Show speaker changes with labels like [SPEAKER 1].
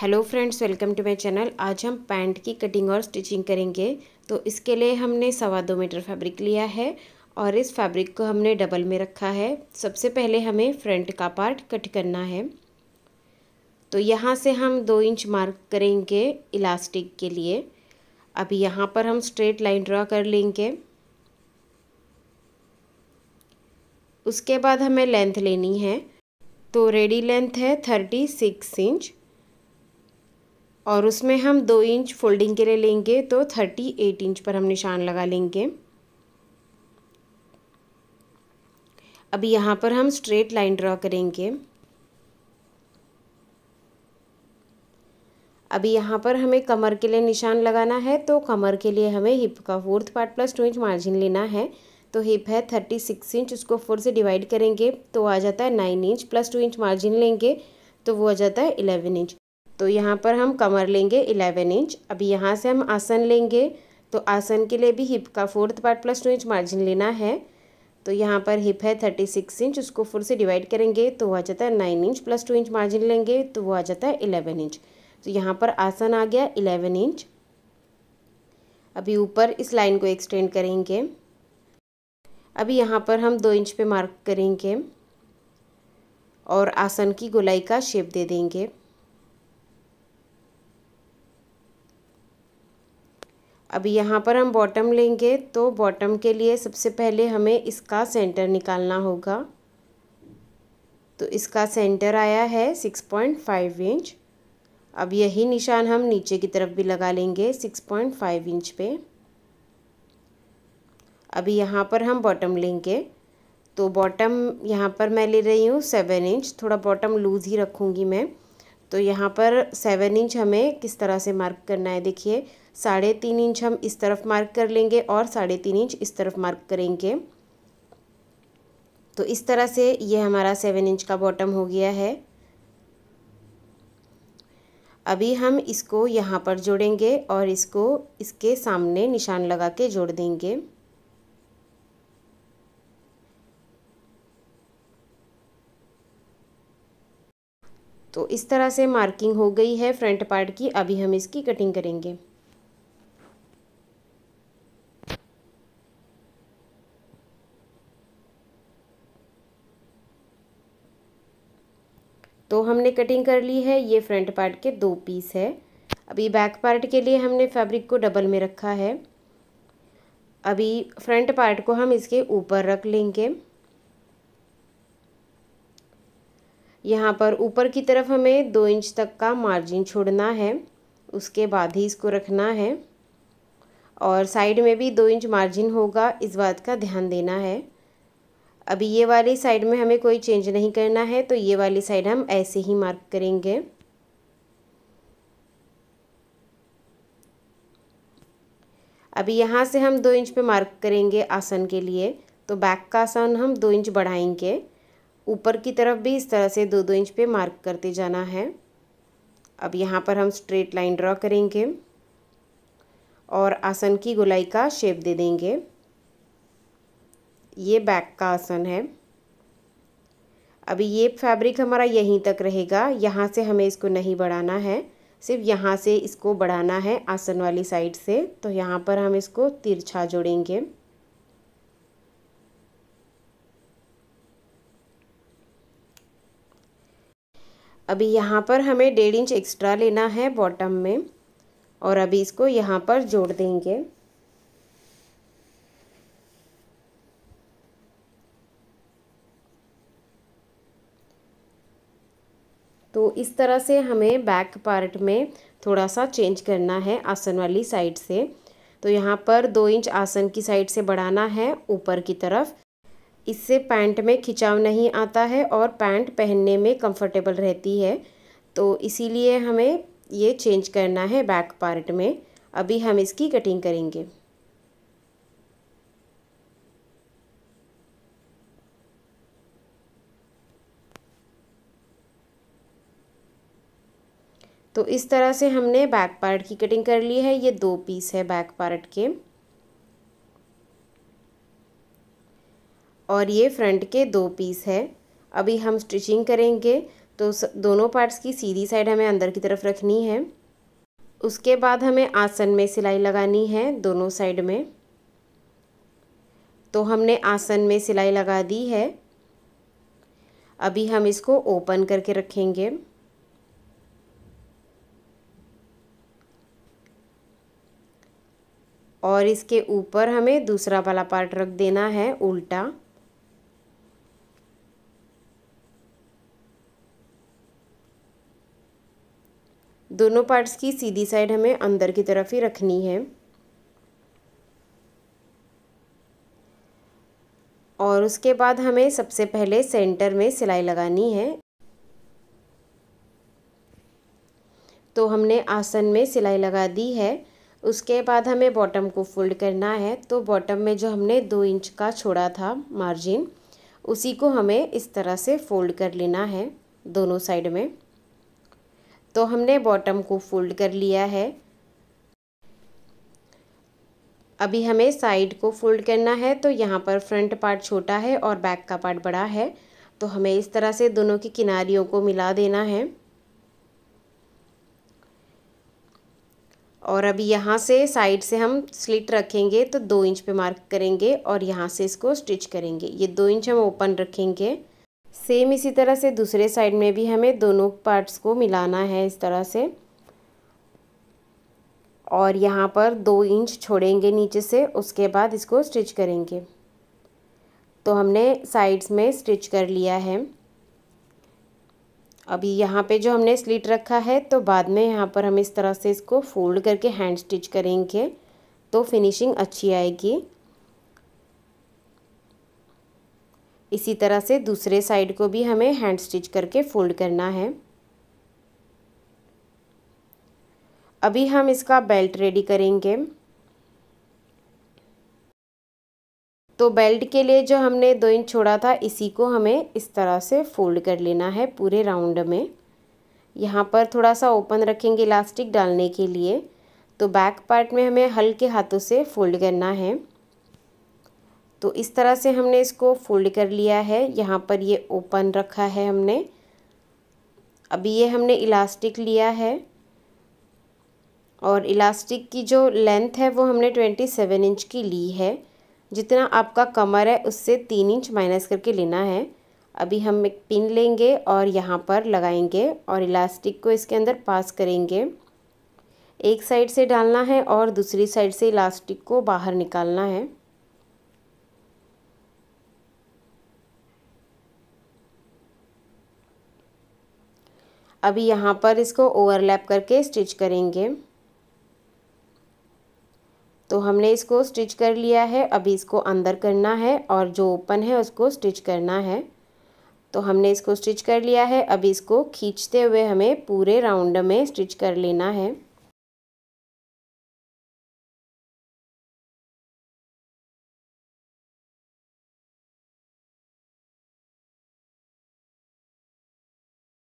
[SPEAKER 1] hello friends welcome to my channel आज हम pant की कटिंग और स्टिचिंग करेंगे तो इसके लिए हमने सवा दो मीटर फैब्रिक लिया है और इस फैब्रिक को हमने डबल में रखा है सबसे पहले हमें फ्रंट का पार्ट कट करना है तो यहाँ से हम दो इंच मार्क करेंगे इलास्टिक के लिए अभी यहाँ पर हम स्ट्रेट लाइन ड्रा कर लेंगे उसके बाद हमें लेंथ लेनी है तो रेडी लेंथ है थर्टी सिक्स इंच और उसमें हम दो इंच फोल्डिंग के लिए लेंगे तो थर्टी एट इंच पर हम निशान लगा लेंगे अब यहाँ पर हम स्ट्रेट लाइन ड्रॉ करेंगे अभी यहाँ पर हमें कमर के लिए निशान लगाना है तो कमर के लिए हमें हिप का fourth part plus two inch margin लेना है तो हिप है थर्टी सिक्स इंच उसको फोर से डिवाइड करेंगे तो आ जाता है nine inch plus two inch margin लेंगे तो वो आ जाता है इलेवन इंच तो यहाँ पर हम कमर लेंगे इलेवन इंच अभी यहाँ से हम आसन लेंगे तो आसन के लिए भी हिप का fourth part plus two inch margin लेना है तो यहाँ पर हिप है थर्टी सिक्स इंच उसको फोर से डिवाइड करेंगे तो वो आ जाता है nine inch plus two inch margin लेंगे तो वो आ जाता है इलेवन इंच तो यहाँ पर आसन आ गया इलेवन इंच अभी ऊपर इस लाइन को एक्सटेंड करेंगे अभी यहाँ पर हम दो इंच पे मार्क करेंगे और आसन की गोलाई का शेप दे देंगे अब यहाँ पर हम बॉटम लेंगे तो बॉटम के लिए सबसे पहले हमें इसका सेंटर निकालना होगा तो इसका सेंटर आया है सिक्स पॉइंट फाइव इंच अब यही निशान हम नीचे की तरफ भी लगा लेंगे सिक्स पॉइंट फाइव इंच पे अभी यहाँ पर हम बॉटम लेंगे तो बॉटम यहाँ पर मैं ले रही हूँ सेवन इंच थोड़ा बॉटम लूज़ ही रखूँगी मैं तो यहाँ पर सेवन इंच हमें किस तरह से मार्क करना है देखिए साढ़े तीन इंच हम इस तरफ मार्क कर लेंगे और साढ़े तीन इंच इस तरफ मार्क करेंगे तो इस तरह से ये हमारा सेवन इंच का बॉटम हो गया है अभी हम इसको यहाँ पर जोड़ेंगे और इसको इसके सामने निशान लगा के जोड़ देंगे तो इस तरह से मार्किंग हो गई है फ्रंट पार्ट की अभी हम इसकी कटिंग करेंगे तो हमने कटिंग कर ली है ये फ्रंट पार्ट के दो पीस है अभी बैक पार्ट के लिए हमने फैब्रिक को डबल में रखा है अभी फ्रंट पार्ट को हम इसके ऊपर रख लेंगे यहाँ पर ऊपर की तरफ हमें दो इंच तक का मार्जिन छोड़ना है उसके बाद ही इसको रखना है और साइड में भी दो इंच मार्जिन होगा इस बात का ध्यान देना है अभी ये वाली साइड में हमें कोई चेंज नहीं करना है तो ये वाली साइड हम ऐसे ही मार्क करेंगे अभी यहाँ से हम दो इंच पे मार्क करेंगे आसन के लिए तो बैक का आसन हम दो इंच बढ़ाएंगे ऊपर की तरफ भी इस तरह से दो दो इंच पे मार्क करते जाना है अब यहाँ पर हम स्ट्रेट लाइन ड्रॉ करेंगे और आसन की गोलाई का शेप दे देंगे ये बैक का आसन है अभी ये फैब्रिक हमारा यहीं तक रहेगा यहाँ से हमें इसको नहीं बढ़ाना है सिर्फ यहाँ से इसको बढ़ाना है आसन वाली साइड से तो यहाँ पर हम इसको तिरछा जोड़ेंगे अभी यहाँ पर हमें डेढ़ इंच एक्स्ट्रा लेना है बॉटम में और अभी इसको यहाँ पर जोड़ देंगे तो इस तरह से हमें बैक पार्ट में थोड़ा सा चेंज करना है आसन वाली साइड से तो यहाँ पर दो इंच आसन की साइड से बढ़ाना है ऊपर की तरफ इससे पैंट में खिंचाव नहीं आता है और पैंट पहनने में कंफर्टेबल रहती है तो इसीलिए हमें ये चेंज करना है बैक पार्ट में अभी हम इसकी कटिंग करेंगे तो इस तरह से हमने बैक पार्ट की कटिंग कर ली है ये दो पीस है बैक पार्ट के और ये फ्रंट के दो पीस है अभी हम स्टिचिंग करेंगे तो दोनों पार्ट्स की सीधी साइड हमें अंदर की तरफ रखनी है उसके बाद हमें आसन में सिलाई लगानी है दोनों साइड में तो हमने आसन में सिलाई लगा दी है अभी हम इसको ओपन करके रखेंगे और इसके ऊपर हमें दूसरा वाला पार्ट रख देना है उल्टा दोनों पार्ट्स की सीधी साइड हमें अंदर की तरफ ही रखनी है और उसके बाद हमें सबसे पहले सेंटर में सिलाई लगानी है तो हमने आसन में सिलाई लगा दी है उसके बाद हमें बॉटम को फोल्ड करना है तो बॉटम में जो हमने दो इंच का छोड़ा था मार्जिन उसी को हमें इस तरह से फोल्ड कर लेना है दोनों साइड में तो हमने बॉटम को फोल्ड कर लिया है अभी हमें साइड को फोल्ड करना है तो यहाँ पर फ्रंट पार्ट छोटा है और बैक का पार्ट बड़ा है तो हमें इस तरह से दोनों की किनारियों को मिला देना है और अभी यहाँ से साइड से हम स्लिट रखेंगे तो दो इंच पे मार्क करेंगे और यहाँ से इसको स्टिच करेंगे ये दो इंच हम ओपन रखेंगे सेम इसी तरह से दूसरे साइड में भी हमें दोनों पार्ट्स को मिलाना है इस तरह से और यहाँ पर दो इंच छोड़ेंगे नीचे से उसके बाद इसको स्टिच करेंगे तो हमने साइड्स में स्टिच कर लिया है अभी यहाँ पे जो हमने स्लिट रखा है तो बाद में यहाँ पर हम इस तरह से इसको फोल्ड करके हैंड स्टिच करेंगे तो फिनिशिंग अच्छी आएगी इसी तरह से दूसरे साइड को भी हमें हैंड स्टिच करके फोल्ड करना है अभी हम इसका बेल्ट रेडी करेंगे तो बेल्ट के लिए जो हमने दो इंच छोड़ा था इसी को हमें इस तरह से फोल्ड कर लेना है पूरे राउंड में यहाँ पर थोड़ा सा ओपन रखेंगे इलास्टिक डालने के लिए तो बैक पार्ट में हमें हल्के हाथों से फोल्ड करना है तो इस तरह से हमने इसको फोल्ड कर लिया है यहाँ पर ये ओपन रखा है हमने अभी ये हमने इलास्टिक लिया है और इलास्टिक की जो लेंथ है वो हमने ट्वेंटी सेवन इंच की ली है जितना आपका कमर है उससे तीन इंच माइनस करके लेना है अभी हम एक पिन लेंगे और यहाँ पर लगाएंगे और इलास्टिक को इसके अंदर पास करेंगे एक साइड से डालना है और दूसरी साइड से इलास्टिक को बाहर निकालना है अभी यहाँ पर इसको ओवरलैप करके स्टिच करेंगे तो हमने इसको स्टिच कर लिया है अभी इसको अंदर करना है और जो ओपन है उसको स्टिच करना है तो हमने इसको स्टिच कर लिया है अभी इसको खींचते हुए हमें पूरे राउंड में स्टिच कर लेना है